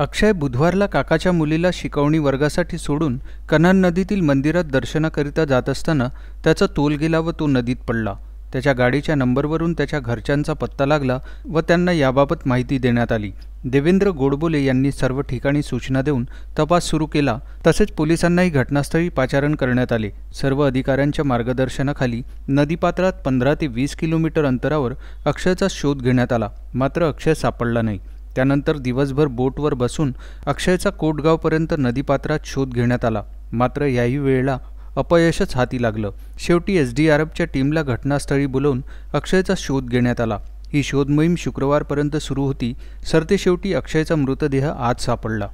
अक्षय बुधवारला काकाच्या मुलीला शिकवणी वर्गासाठी सोडून कन्हान नदीतील मंदिरात दर्शनाकरिता जात असताना त्याचा तोल गेला व तो नदीत पडला त्याच्या गाडीच्या नंबरवरून त्याच्या घरच्यांचा पत्ता लागला व त्यांना याबाबत माहिती देण्यात आली देवेंद्र गोडबोले यांनी सर्व ठिकाणी सूचना देऊन तपास सुरू केला तसेच पोलिसांनाही घटनास्थळी पाचारण करण्यात आले सर्व अधिकाऱ्यांच्या मार्गदर्शनाखाली नदीपात्रात पंधरा ते वीस किलोमीटर अंतरावर अक्षयचा शोध घेण्यात आला मात्र अक्षय सापडला नाही त्यानंतर दिवसभर बोटवर बसून अक्षयचा कोटगावपर्यंत नदीपात्रात शोध घेण्यात आला मात्र याही वेळेला अपयशच हाती लागलं शेवटी एस डी आर टीमला घटनास्थळी बोलवून अक्षयचा शोध घेण्यात आला ही शोधमोहीम शुक्रवारपर्यंत सुरू होती सरतेशेवटी अक्षयचा मृतदेह आज सापडला